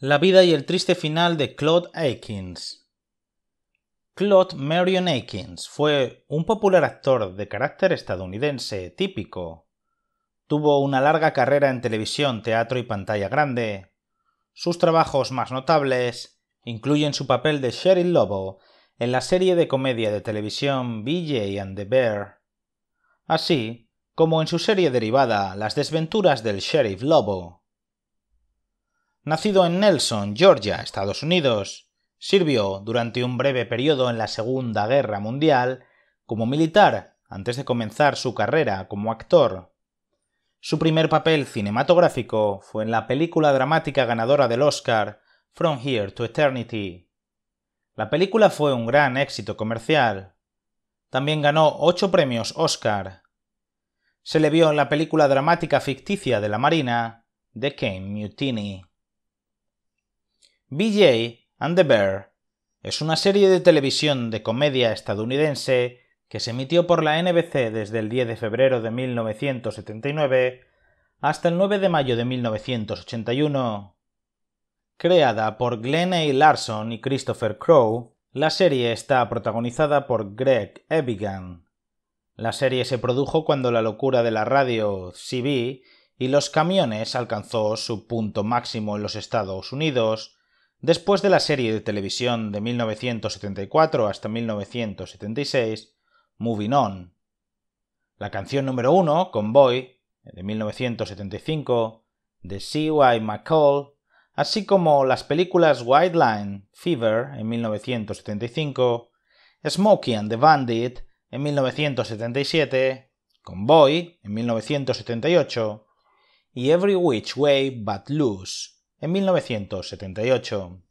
La vida y el triste final de Claude Aikins. Claude Marion Aikins fue un popular actor de carácter estadounidense típico. Tuvo una larga carrera en televisión, teatro y pantalla grande. Sus trabajos más notables incluyen su papel de sheriff Lobo en la serie de comedia de televisión BJ and the Bear, así como en su serie derivada Las desventuras del Sheriff Lobo. Nacido en Nelson, Georgia, Estados Unidos, sirvió durante un breve periodo en la Segunda Guerra Mundial como militar antes de comenzar su carrera como actor. Su primer papel cinematográfico fue en la película dramática ganadora del Oscar From Here to Eternity. La película fue un gran éxito comercial. También ganó ocho premios Oscar. Se le vio en la película dramática ficticia de la Marina, The Kane BJ and the Bear es una serie de televisión de comedia estadounidense que se emitió por la NBC desde el 10 de febrero de 1979 hasta el 9 de mayo de 1981. Creada por Glenn A. Larson y Christopher Crow, la serie está protagonizada por Greg Evigan. La serie se produjo cuando la locura de la radio CB y los camiones alcanzó su punto máximo en los Estados Unidos Después de la serie de televisión de 1974 hasta 1976, Moving On. La canción número 1, Convoy, de 1975, de C.Y. McCall, así como las películas White Line, Fever, en 1975, Smokey and the Bandit, en 1977, Convoy, en 1978, y Every Which Way But Loose, en 1978.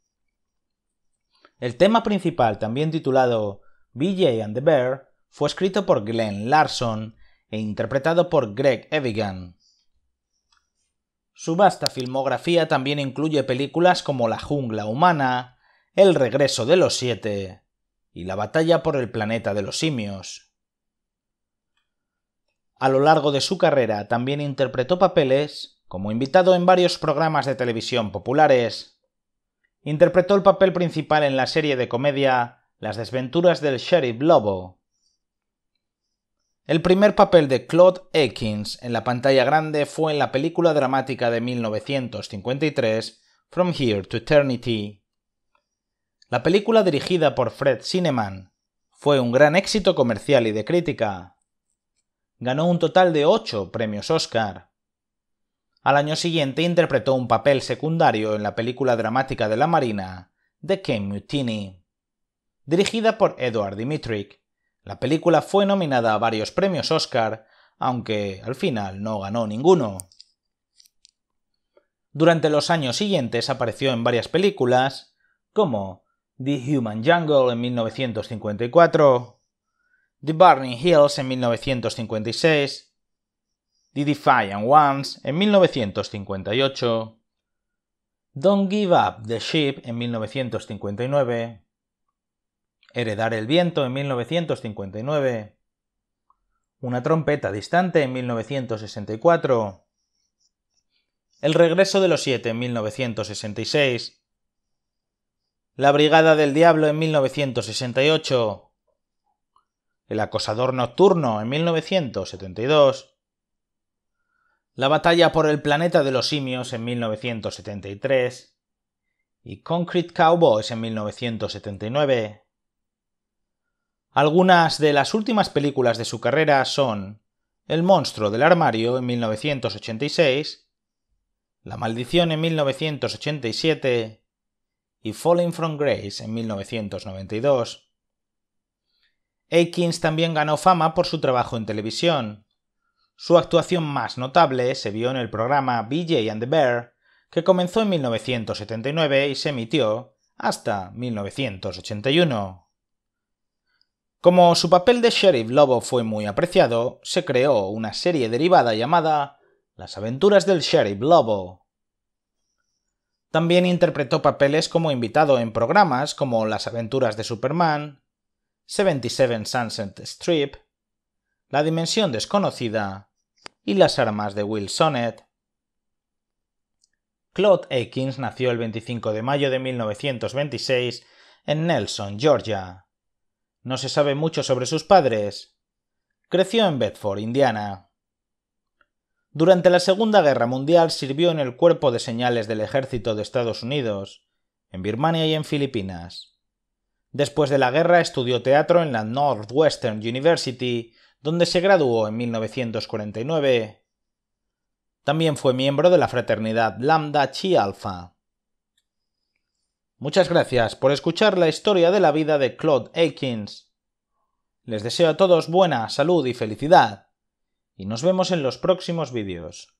El tema principal, también titulado BJ and the Bear, fue escrito por Glenn Larson e interpretado por Greg Evigan. Su vasta filmografía también incluye películas como La jungla humana, El regreso de los siete y La batalla por el planeta de los simios. A lo largo de su carrera también interpretó papeles como invitado en varios programas de televisión populares, interpretó el papel principal en la serie de comedia Las desventuras del sheriff Lobo. El primer papel de Claude Akins en la pantalla grande fue en la película dramática de 1953 From Here to Eternity. La película dirigida por Fred Cineman fue un gran éxito comercial y de crítica. Ganó un total de ocho premios Oscar. Al año siguiente interpretó un papel secundario en la película dramática de la Marina The King Mutiny. Dirigida por Edward Dimitrik, la película fue nominada a varios premios Oscar, aunque al final no ganó ninguno. Durante los años siguientes apareció en varias películas, como The Human Jungle en 1954, The Burning Hills en 1956, The Defiant Ones en 1958, Don't Give Up the Ship en 1959, Heredar el Viento en 1959, Una Trompeta Distante en 1964, El Regreso de los Siete en 1966, La Brigada del Diablo en 1968, El Acosador Nocturno en 1972, la batalla por el planeta de los simios en 1973 y Concrete Cowboys en 1979. Algunas de las últimas películas de su carrera son El monstruo del armario en 1986, La maldición en 1987 y Falling from Grace en 1992. Aikins también ganó fama por su trabajo en televisión, su actuación más notable se vio en el programa BJ and the Bear, que comenzó en 1979 y se emitió hasta 1981. Como su papel de Sheriff Lobo fue muy apreciado, se creó una serie derivada llamada Las aventuras del Sheriff Lobo. También interpretó papeles como invitado en programas como Las aventuras de Superman, 77 Sunset Strip, La Dimensión Desconocida y las armas de Sonnet. Claude Aikins nació el 25 de mayo de 1926 en Nelson, Georgia. No se sabe mucho sobre sus padres. Creció en Bedford, Indiana. Durante la Segunda Guerra Mundial sirvió en el Cuerpo de Señales del Ejército de Estados Unidos, en Birmania y en Filipinas. Después de la guerra estudió teatro en la Northwestern University donde se graduó en 1949. También fue miembro de la fraternidad Lambda Chi Alpha. Muchas gracias por escuchar la historia de la vida de Claude Aikins. Les deseo a todos buena salud y felicidad, y nos vemos en los próximos vídeos.